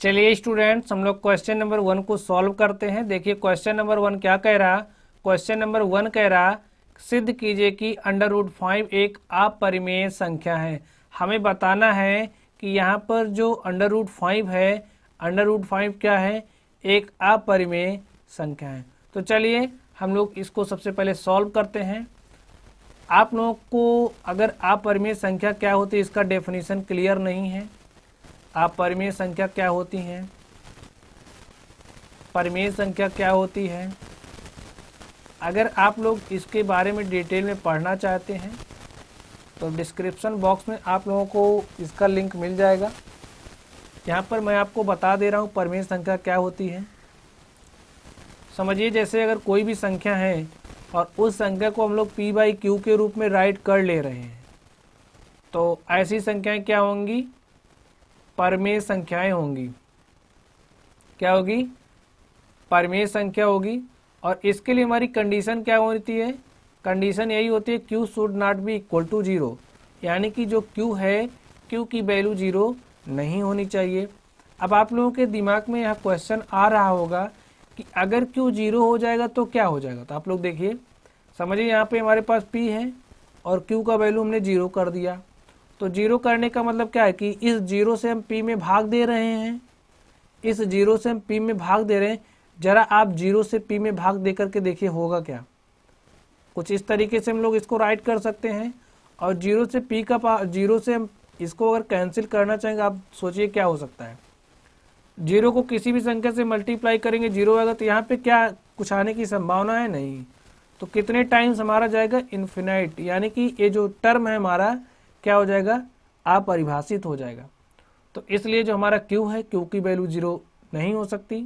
चलिए स्टूडेंट्स हम लोग क्वेश्चन नंबर वन को सॉल्व करते हैं देखिए क्वेश्चन नंबर वन क्या कह रहा क्वेश्चन नंबर वन कह रहा सिद्ध कीजिए कि अंडर रूट फाइव एक अपरिमेय संख्या है हमें बताना है कि यहाँ पर जो अंडर रूट फाइव है अंडर रूट फाइव क्या है एक अपरिमेय संख्या है तो चलिए हम लोग इसको सबसे पहले सॉल्व करते हैं आप लोग को अगर अपरिमेय संख्या क्या होती है इसका डेफिनेशन क्लियर नहीं है अपरिमेय संख्या क्या होती है परिमेय संख्या क्या होती है अगर आप लोग इसके बारे में डिटेल में पढ़ना चाहते हैं तो डिस्क्रिप्शन बॉक्स में आप लोगों को इसका लिंक मिल जाएगा यहाँ पर मैं आपको बता दे रहा हूँ परमेय संख्या क्या होती है समझिए जैसे अगर कोई भी संख्या है और उस संख्या को हम लोग पी बाई क्यू के रूप में राइट कर ले रहे हैं तो ऐसी संख्याएं क्या होंगी परमेय संख्याएं होंगी क्या होगी परमेय संख्या होगी और इसके लिए हमारी कंडीशन क्या होती है कंडीशन यही होती है Q should not be equal to zero यानी कि जो क्यू है क्यू की वैल्यू जीरो नहीं होनी चाहिए अब आप लोगों के दिमाग में यह क्वेश्चन आ रहा होगा कि अगर क्यू जीरो हो जाएगा तो क्या हो जाएगा तो आप लोग देखिए समझिए यहाँ पे हमारे पास पी है और क्यू का वैल्यू हमने जीरो कर दिया तो जीरो करने का मतलब क्या है कि इस जीरो से हम पी में भाग दे रहे हैं इस जीरो से हम पी में भाग दे रहे हैं जरा आप जीरो से पी में भाग दे करके देखिए होगा क्या कुछ इस तरीके से हम लोग इसको राइट कर सकते हैं और जीरो से पी का पा जीरो से हम इसको अगर कैंसिल करना चाहेंगे आप सोचिए क्या हो सकता है जीरो को किसी भी संख्या से मल्टीप्लाई करेंगे जीरो आएगा तो यहाँ पे क्या कुछ आने की संभावना है नहीं तो कितने टाइम्स हमारा जाएगा इन्फिनाइट यानी कि ये जो टर्म है हमारा क्या हो जाएगा अपरिभाषित हो जाएगा तो इसलिए जो हमारा क्यू है क्यू की वैल्यू जीरो नहीं हो सकती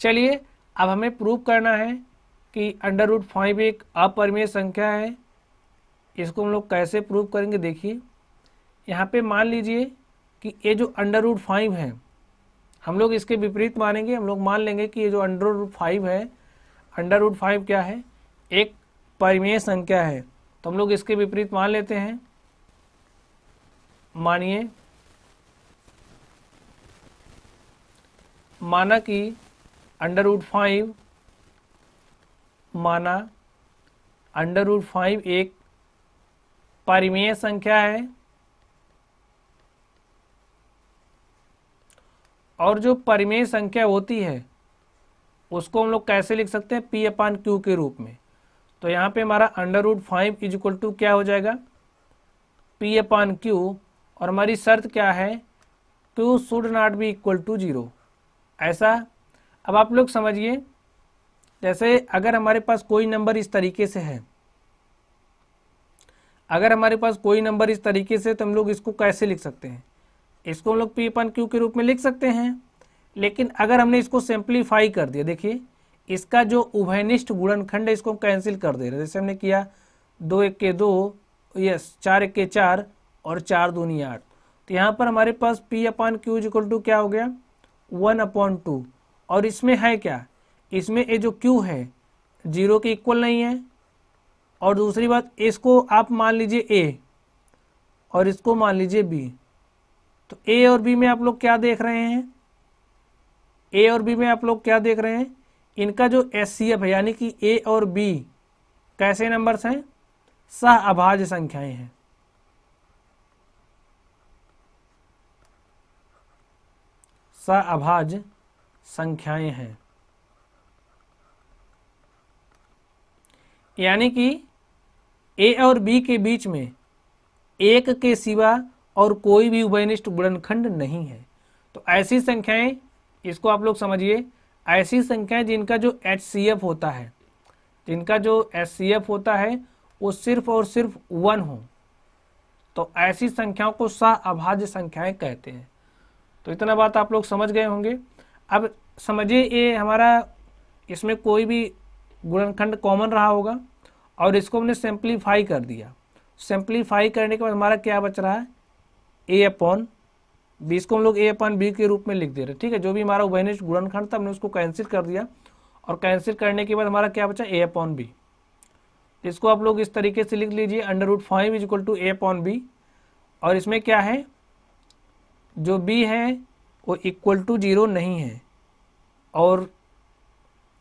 चलिए अब हमें प्रूव करना है कि अंडर रूट फाइव एक अपरिमेय संख्या है इसको हम लोग कैसे प्रूव करेंगे देखिए यहाँ पे मान लीजिए कि ये जो अंडर रूट फाइव है हम लोग इसके विपरीत मानेंगे हम लोग मान लेंगे कि ये जो अंडर रूट फाइव है अंडर रूट फाइव क्या है एक परिमेय संख्या है तो हम लोग इसके विपरीत मान लेते हैं मानिए माना कि अंडर रूट फाइव माना अंडर रूट फाइव एक परिमेय संख्या है और जो परिमेय संख्या होती है उसको हम लोग कैसे लिख सकते हैं पी अपान क्यू के रूप में तो यहाँ पे हमारा under root five is equal to क्या हो जाएगा पी अपान क्यू और हमारी शर्त क्या है Q should not be equal to zero ऐसा अब आप लोग समझिए जैसे अगर हमारे पास कोई नंबर इस तरीके से है अगर हमारे पास कोई नंबर इस तरीके से तो हम लोग इसको कैसे लिख सकते हैं इसको हम लोग पी अपन क्यू के रूप में लिख सकते हैं लेकिन अगर हमने इसको सिंप्लीफाई कर दिया देखिए इसका जो उभयनिष्ठ गुणनखंड है इसको हम कैंसिल कर दे रहे हैं जैसे हमने किया दो एक के दो यस चार एक के चार और चार दूनी आठ तो यहाँ पर हमारे पास P upon Qs equal to क्या हो गया वन अपॉन टू और इसमें है क्या इसमें ये जो क्यू है जीरो के इक्वल नहीं है और दूसरी बात इसको आप मान लीजिए ए और इसको मान लीजिए बी तो ए और बी में आप लोग क्या देख रहे हैं ए और बी में आप लोग क्या देख रहे हैं इनका जो एस सी एफ है यानी कि ए और बी कैसे नंबर्स हैं सह अभाज्य संख्याएं हैं सह अभाज्य संख्याएं हैं यानी कि ए और बी के बीच में एक के सिवा और कोई भी उभयनिष्ठ गुणनखंड नहीं है तो ऐसी संख्याएं इसको आप लोग समझिए ऐसी संख्याएं जिनका जो एच होता है जिनका जो एच होता है वो सिर्फ और सिर्फ वन हो तो ऐसी संख्याओं को सा अभाज्य संख्याएं कहते हैं तो इतना बात आप लोग समझ गए होंगे अब समझिए ये हमारा इसमें कोई भी गुणनखंड कॉमन रहा होगा और इसको हमने सिंप्लीफाई कर दिया सिंप्लीफाई करने के बाद हमारा क्या बच रहा है ए अपॉन बीस को हम लोग ए अपन बी के रूप में लिख दे रहे ठीक है जो भी हमारा उभयनिष्ठ गुणनखंड था हमने उसको कैंसिल कर दिया और कैंसिल करने के बाद हमारा क्या बचा ए अपॉन बी इसको आप लोग इस तरीके से लिख लीजिए under root five is equal to A upon B और इसमें क्या है जो बी है वो इक्वल टू जीरो नहीं है और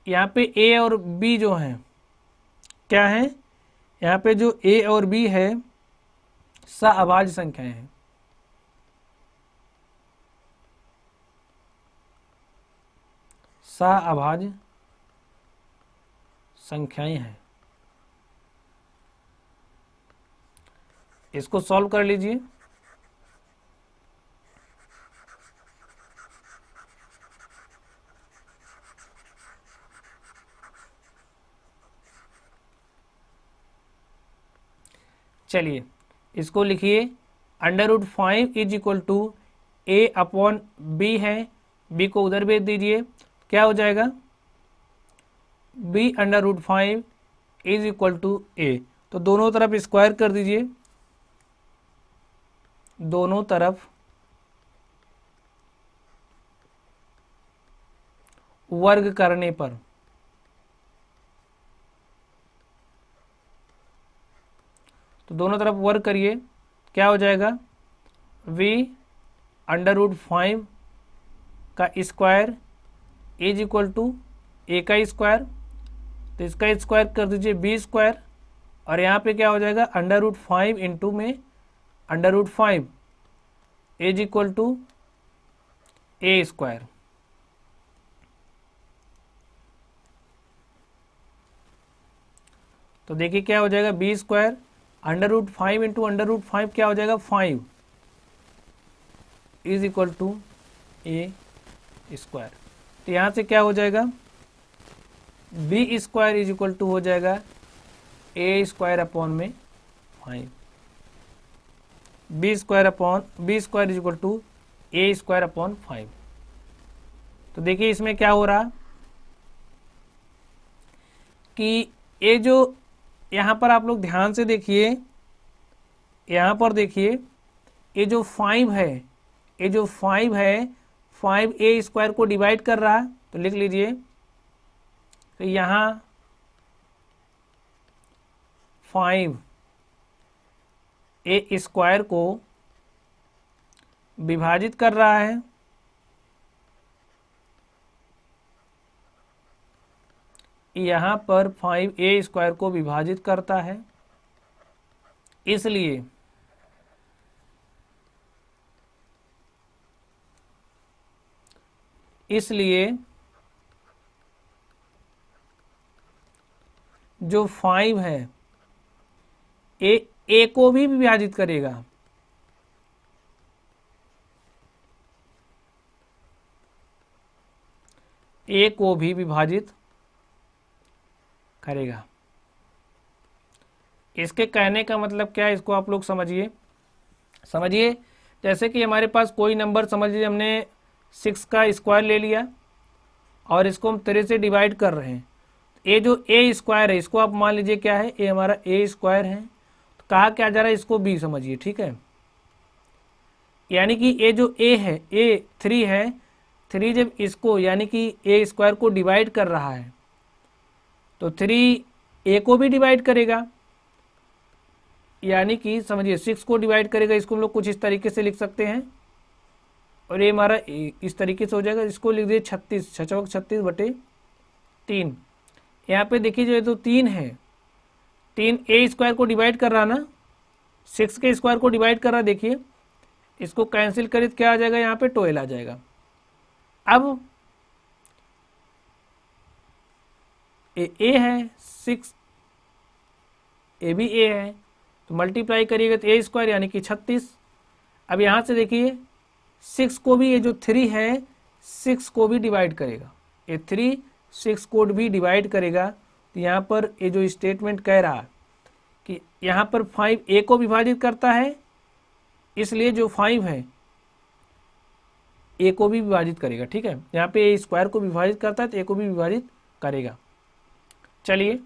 यहाँ पे ए और बी जो हैं क्या है यहाँ पे जो ए और बी है सा अभाज्य संख्याएं हैं सा अभाज्य संख्याएं हैं इसको सॉल्व कर लीजिए चलिए इसको लिखिए under root five is equal to A upon B है बी को उधर भेज दीजिए क्या हो जाएगा B under root five is equal to A तो दोनों तरफ स्क्वायर कर दीजिए दोनों तरफ वर्ग करने पर तो दोनों तरफ वर्ग करिए क्या हो जाएगा v अंडर रूट फाइव का square is equal to A का स्क्वायर तो इसका स्क्वायर कर दीजिए बी स्क्वायर और यहाँ पे क्या हो जाएगा अंडर रूट फाइव इंटू में under root five is equal to A square तो देखिए क्या हो जाएगा B square under root five into under root five क्या हो जाएगा five is equal to A square तो यहां से क्या हो जाएगा B square is equal to हो जाएगा ए स्क्वायर अपॉन में five B square upon B square is equal to A square upon five तो देखिए इसमें क्या हो रहा कि ये जो यहां पर आप लोग ध्यान से देखिए यहां पर देखिए ये जो फाइव है ये जो फाइव है फाइव ए स्क्वायर को डिवाइड कर रहा है तो लिख लीजिए तो यहां फाइव ए स्क्वायर को विभाजित कर रहा है यहां पर फाइव ए स्क्वायर को विभाजित करता है इसलिए इसलिए जो फाइव है ए ए को भी विभाजित करेगा ए को भी विभाजित करेगा इसके कहने का मतलब क्या है इसको आप लोग समझिए समझिए जैसे कि हमारे पास कोई नंबर समझ लीजिए हमने सिक्स का स्क्वायर ले लिया और इसको हम तरह से डिवाइड कर रहे हैं ये जो ए स्क्वायर है इसको आप मान लीजिए क्या है ए हमारा ए स्क्वायर है तो कहा क्या जा रहा है इसको बी समझिए ठीक है यानी कि ये जो ए है ए थ्री है थ्री जब इसको यानी कि ए स्क्वायर को डिवाइड कर रहा है तो थ्री ए को भी डिवाइड करेगा यानी कि समझिए सिक्स को डिवाइड करेगा इसको हम लोग कुछ इस तरीके से लिख सकते हैं और ये हमारा इस तरीके से हो जाएगा इसको लिख दिए छत्तीस छः छत्तीस बटे तीन यहाँ पे देखिए जो है तो तीन है तीन ए स्क्वायर को डिवाइड कर रहा ना सिक्स के स्क्वायर को डिवाइड कर रहा देखिए इसको कैंसिल करें तो क्या आ जाएगा यहाँ पे ट्वेल्व आ जाएगा अब ए ए है सिक्स ए भी ए है तो मल्टीप्लाई करिएगा तो ए स्क्वायर यानी कि छत्तीस अब यहाँ से देखिए सिक्स को भी ये जो थ्री है सिक्स को भी डिवाइड करेगा ये थ्री सिक्स को भी डिवाइड करेगा तो यहाँ पर ये जो स्टेटमेंट कह रहा है कि यहाँ पर फाइव ए को विभाजित करता है इसलिए जो फाइव है ए को भी विभाजित करेगा ठीक है यहाँ पे ए स्क्वायर को विभाजित करता है तो ए को भी विभाजित करेगा चलिए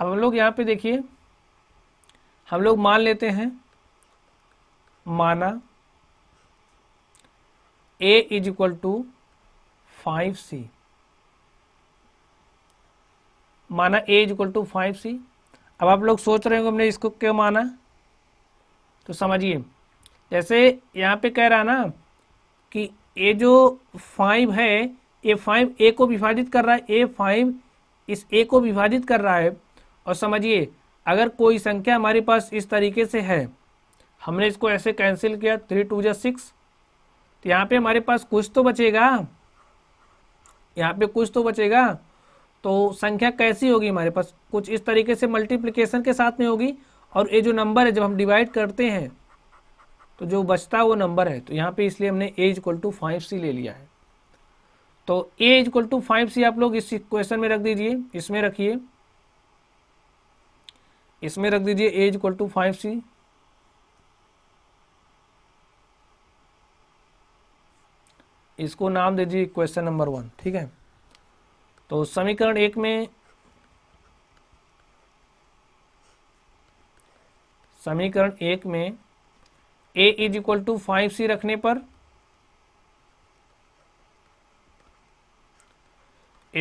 अब हम लोग यहाँ पे देखिए हम लोग मान लेते हैं माना A is equal to five C माना A is equal to five C अब आप लोग सोच रहे होंगे हमने इसको क्यों माना तो समझिए जैसे यहां पे कह रहा ना कि ये जो फाइव है ए फाइव ए को विभाजित कर रहा है ए फाइव इस ए को विभाजित कर रहा है और समझिए अगर कोई संख्या हमारे पास इस तरीके से है हमने इसको ऐसे कैंसिल किया थ्री टू जो सिक्स तो यहाँ पे हमारे पास कुछ तो बचेगा यहाँ पे कुछ तो बचेगा तो संख्या कैसी होगी हमारे पास कुछ इस तरीके से मल्टीप्लीकेशन के साथ में होगी और ये जो नंबर है जब हम डिवाइड करते हैं तो जो बचता है वो नंबर है तो यहाँ पे इसलिए हमने A equal to five C ले लिया है तो A equal to five C आप लोग इस क्वेश्चन में रख दीजिए इसमें रखिए इसमें रख दीजिए A equal to five C इसको नाम दे दीजिए क्वेश्चन नंबर वन ठीक है तो समीकरण एक में समीकरण एक में A is equal to five C रखने पर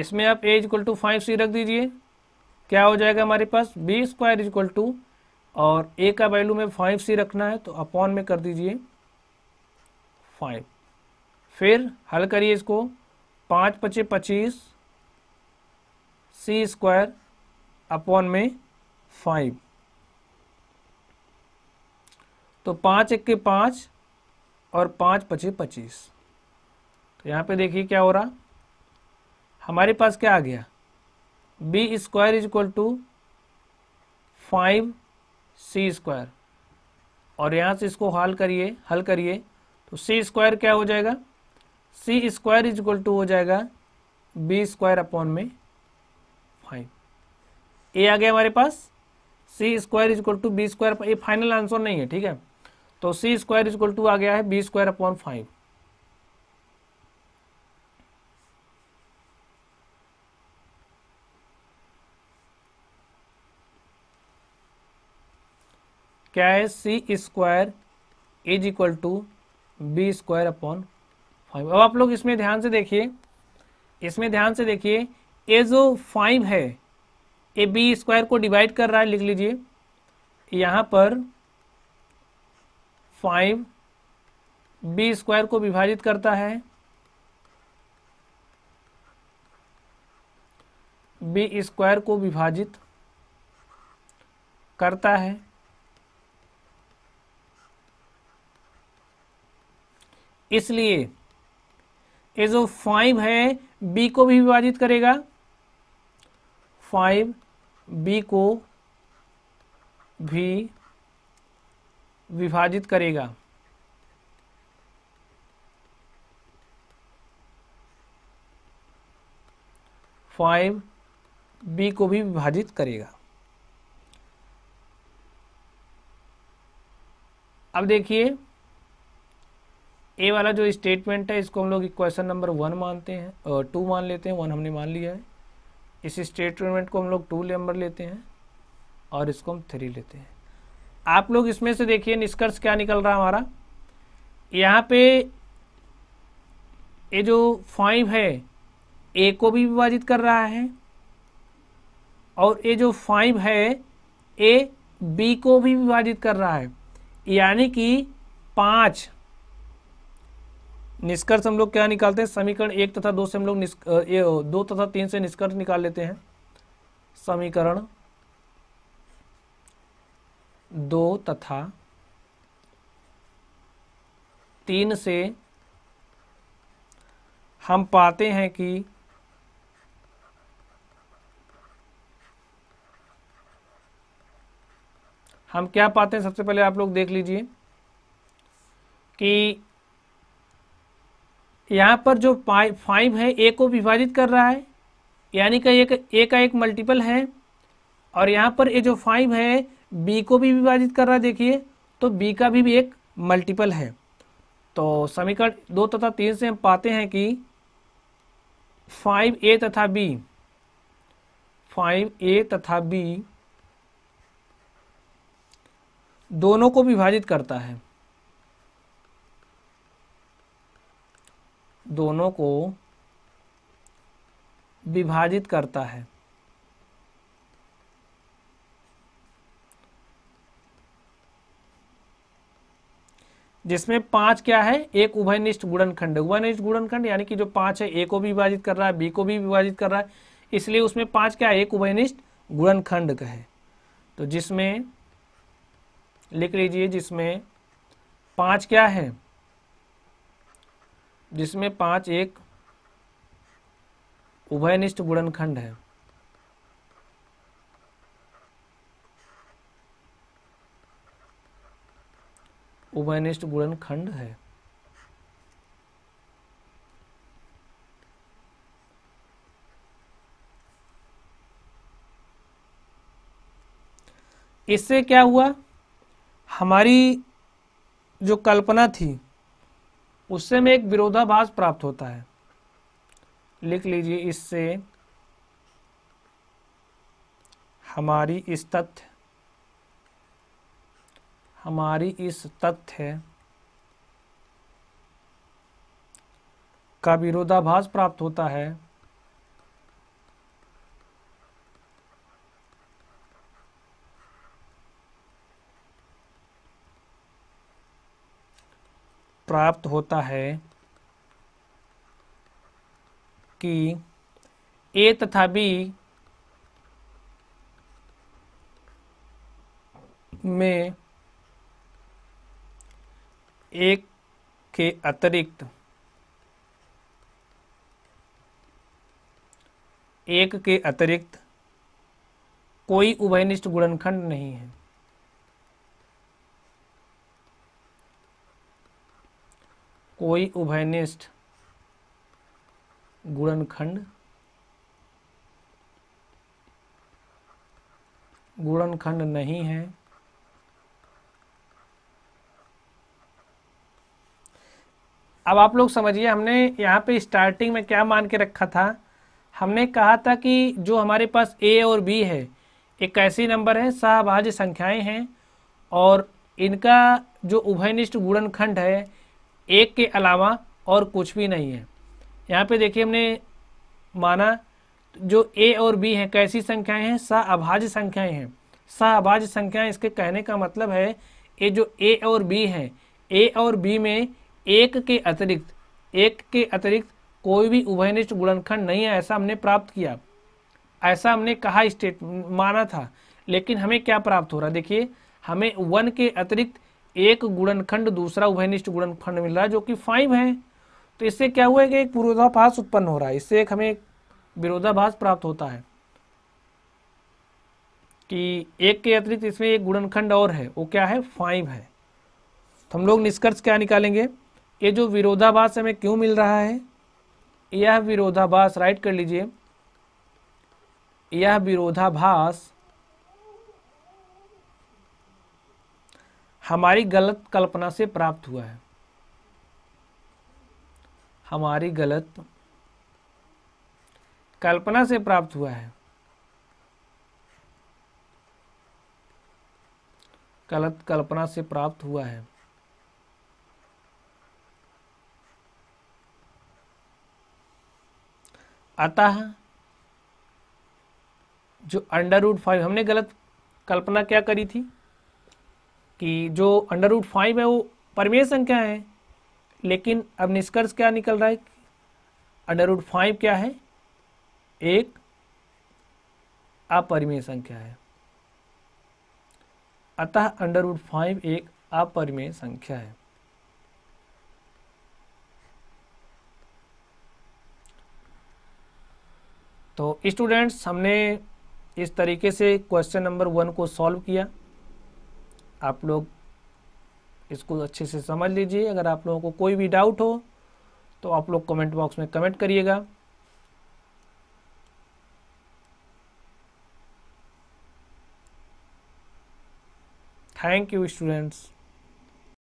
इसमें आप A equal to five C रख दीजिए क्या हो जाएगा हमारे पास B square is equal to और ए का वैल्यू में फाइव सी रखना है तो अपॉन में कर दीजिए फाइव फिर हल करिए इसको पाँच पचे पच्चीस सी स्क्वायर अपॉन में फाइव तो पाँच इक्के पाँच और पाँच पचे पच्चीस तो यहाँ पे देखिए क्या हो रहा हमारे पास क्या आ गया B square is equal to five C square और यहाँ से इसको हल करिए हल करिए तो सी स्क्वायर क्या हो जाएगा C square is equal to हो जाएगा बी स्क्वायर अपॉन में फाइव ए आ गया हमारे पास C square is equal to B square ये फाइनल आंसर नहीं है ठीक है तो C square is equal to आ गया है बी स्क्वायर अपॉन फाइव क्या है C square is equal to B square upon five अब आप लोग इसमें ध्यान से देखिए इसमें ध्यान से देखिए ये जो फाइव है ये बी स्क्वायर को डिवाइड कर रहा है लिख लीजिए यहाँ पर फाइव बी स्क्वायर को विभाजित करता है बी स्क्वायर को विभाजित करता है इसलिए ये जो फाइव है बी को भी विभाजित करेगा फाइव बी को भी विभाजित करेगा फाइव बी को भी विभाजित करेगा अब देखिए ए वाला जो स्टेटमेंट है इसको हम लोग क्वेश्चन नंबर वन मानते हैं टू मान लेते हैं वन हमने मान लिया है इस स्टेटमेंट को हम लोग टू नंबर लेते हैं और इसको हम थ्री लेते हैं आप लोग इसमें से देखिए निष्कर्ष क्या निकल रहा हमारा यहाँ पे ये जो फाइव है ए को भी विभाजित कर रहा है और ये जो फाइव है ए बी को भी विभाजित कर रहा है यानी कि पाँच निष्कर्ष हम लोग क्या निकालते हैं समीकरण एक तथा दो से हम लोग दो तथा तीन से निष्कर्ष निकाल लेते हैं समीकरण दो तथा तीन से हम पाते हैं कि हम क्या पाते हैं सबसे पहले आप लोग देख लीजिए कि यहाँ पर जो फाइव है ए को विभाजित कर रहा है यानी कि एक ए का एक मल्टीपल है और यहाँ पर ये जो फाइव है बी को भी विभाजित कर रहा है देखिए तो बी का भी, भी एक मल्टीपल है तो समीकरण दो तथा तीन से हम पाते हैं कि फाइव ए तथा बी फाइव ए तथा बी दोनों को विभाजित करता है दोनों को विभाजित करता है जिसमें पांच क्या है एक उभयनिष्ठ गुणनखंड उभयनिष्ठ गुणनखंड यानी कि जो पांच है ए को भी विभाजित कर रहा है बी को भी विभाजित कर रहा है इसलिए उसमें पांच क्या है एक उभयनिष्ठ गुणनखंड का है तो जिसमें लिख लीजिए जिसमें पांच क्या है जिसमें पांच एक उभयनिष्ठ गुणनखंड है उभयनिष्ठ गुणनखंड है इससे क्या हुआ हमारी जो कल्पना थी उससे में एक विरोधाभास प्राप्त होता है लिख लीजिए इससे हमारी इस तथ्य हमारी इस तथ्य का विरोधाभास प्राप्त होता है प्राप्त होता है कि ए तथा बी में एक के अतिरिक्त एक के अतिरिक्त कोई उभयनिष्ठ गुणनखंड नहीं है कोई उभयनिष्ठ गुणनखंड गुणनखंड नहीं है अब आप लोग समझिए हमने यहाँ पे स्टार्टिंग में क्या मान के रखा था हमने कहा था कि जो हमारे पास ए और बी है एक ऐसी नंबर है शाहबाज संख्याएं हैं और इनका जो उभयनिष्ठ गुणनखंड है एक के अलावा और कुछ भी नहीं है यहाँ पे देखिए हमने माना जो ए और बी हैं कैसी संख्याएं हैं सा अभाज्य संख्याएं हैं सा अभाज्य संख्याएं इसके कहने का मतलब है ये जो ए और बी हैं ए और बी में एक के अतिरिक्त एक के अतिरिक्त कोई भी उभयनिष्ठ गुणनखंड नहीं है ऐसा हमने प्राप्त किया ऐसा हमने कहा स्टेट माना था लेकिन हमें क्या प्राप्त हो रहा देखिए हमें वन के अतिरिक्त एक गुणनखंड दूसरा उभयनिष्ठ गुणनखंड मिल रहा है जो कि फाइव है तो इससे क्या हुआ है कि एक विरोधाभास उत्पन्न हो रहा है इससे एक हमें एक विरोधाभास प्राप्त होता है कि एक के अतिरिक्त इसमें एक गुणनखंड और है वो क्या है फाइव है तो हम लोग निष्कर्ष क्या निकालेंगे ये जो विरोधाभास हमें क्यों मिल रहा है यह विरोधाभास राइट कर लीजिए यह विरोधाभास हमारी गलत कल्पना से प्राप्त हुआ है हमारी गलत कल्पना से प्राप्त हुआ है गलत कल्पना से प्राप्त हुआ है अतः जो अंडर रूट फाइव हमने गलत कल्पना क्या करी थी कि जो अंडर रूट फाइव है वो परमेय संख्या है लेकिन अब निष्कर्ष क्या निकल रहा है अंडर रूट फाइव क्या है एक अपरिमेय संख्या है अतः अंडर रूट फाइव एक अपरिमेय संख्या है तो स्टूडेंट्स हमने इस तरीके से क्वेश्चन नंबर वन को सॉल्व किया आप लोग इसको अच्छे से समझ लीजिए अगर आप लोगों को कोई भी डाउट हो तो आप लोग कमेंट बॉक्स में कमेंट करिएगा थैंक यू स्टूडेंट्स